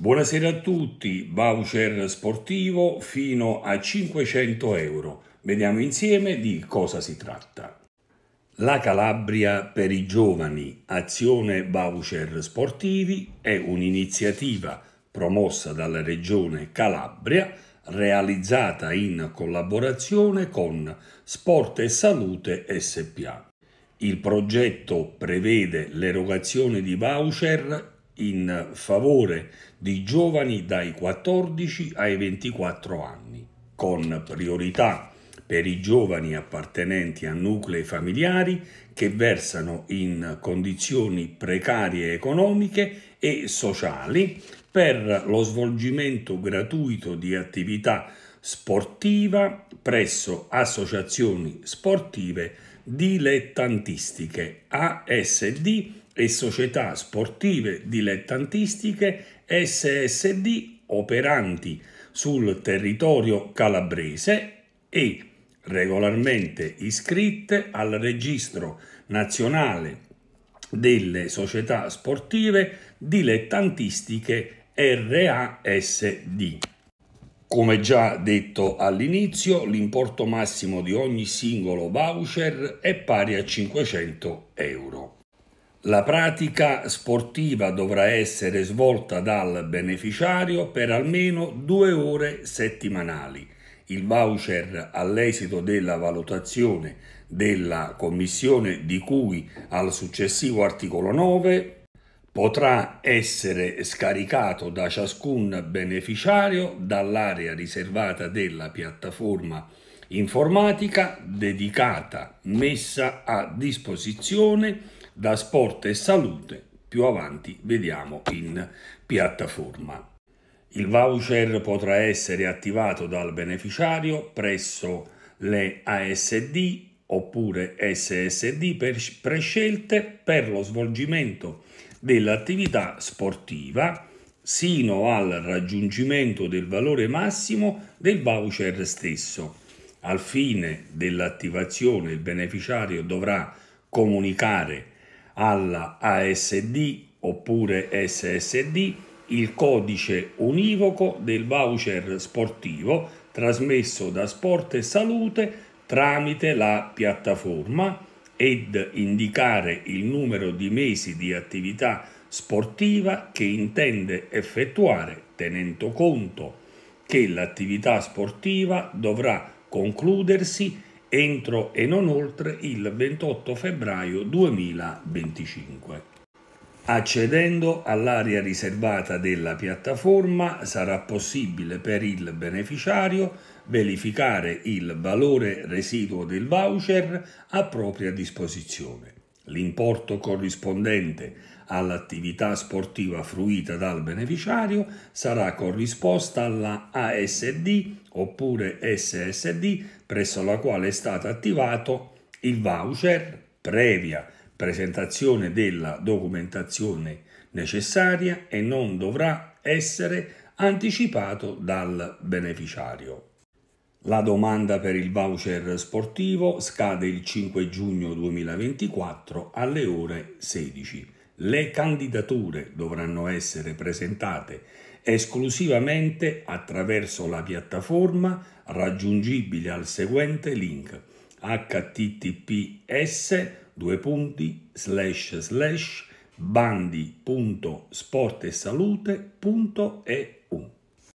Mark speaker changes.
Speaker 1: Buonasera a tutti, voucher sportivo fino a 500 euro. Vediamo insieme di cosa si tratta. La Calabria per i giovani, azione voucher sportivi, è un'iniziativa promossa dalla Regione Calabria, realizzata in collaborazione con Sport e Salute SPA. Il progetto prevede l'erogazione di voucher in favore di giovani dai 14 ai 24 anni, con priorità per i giovani appartenenti a nuclei familiari che versano in condizioni precarie economiche e sociali per lo svolgimento gratuito di attività sportiva presso associazioni sportive dilettantistiche ASD e società sportive dilettantistiche SSD operanti sul territorio calabrese e regolarmente iscritte al registro nazionale delle società sportive dilettantistiche RASD. Come già detto all'inizio, l'importo massimo di ogni singolo voucher è pari a 500 euro. La pratica sportiva dovrà essere svolta dal beneficiario per almeno due ore settimanali. Il voucher all'esito della valutazione della commissione di cui al successivo articolo 9 potrà essere scaricato da ciascun beneficiario dall'area riservata della piattaforma informatica dedicata messa a disposizione da sport e salute, più avanti vediamo in piattaforma. Il voucher potrà essere attivato dal beneficiario presso le ASD oppure SSD per prescelte per lo svolgimento dell'attività sportiva sino al raggiungimento del valore massimo del voucher stesso. Al fine dell'attivazione il beneficiario dovrà comunicare alla ASD oppure SSD il codice univoco del voucher sportivo trasmesso da Sport e Salute tramite la piattaforma ed indicare il numero di mesi di attività sportiva che intende effettuare tenendo conto che l'attività sportiva dovrà concludersi entro e non oltre il 28 febbraio 2025. Accedendo all'area riservata della piattaforma sarà possibile per il beneficiario verificare il valore residuo del voucher a propria disposizione. L'importo corrispondente all'attività sportiva fruita dal beneficiario sarà corrisposta alla ASD oppure SSD presso la quale è stato attivato il voucher previa presentazione della documentazione necessaria e non dovrà essere anticipato dal beneficiario. La domanda per il voucher sportivo scade il 5 giugno 2024 alle ore 16. Le candidature dovranno essere presentate esclusivamente attraverso la piattaforma raggiungibile al seguente link https due punti slash slash bandi.sportesalute.eu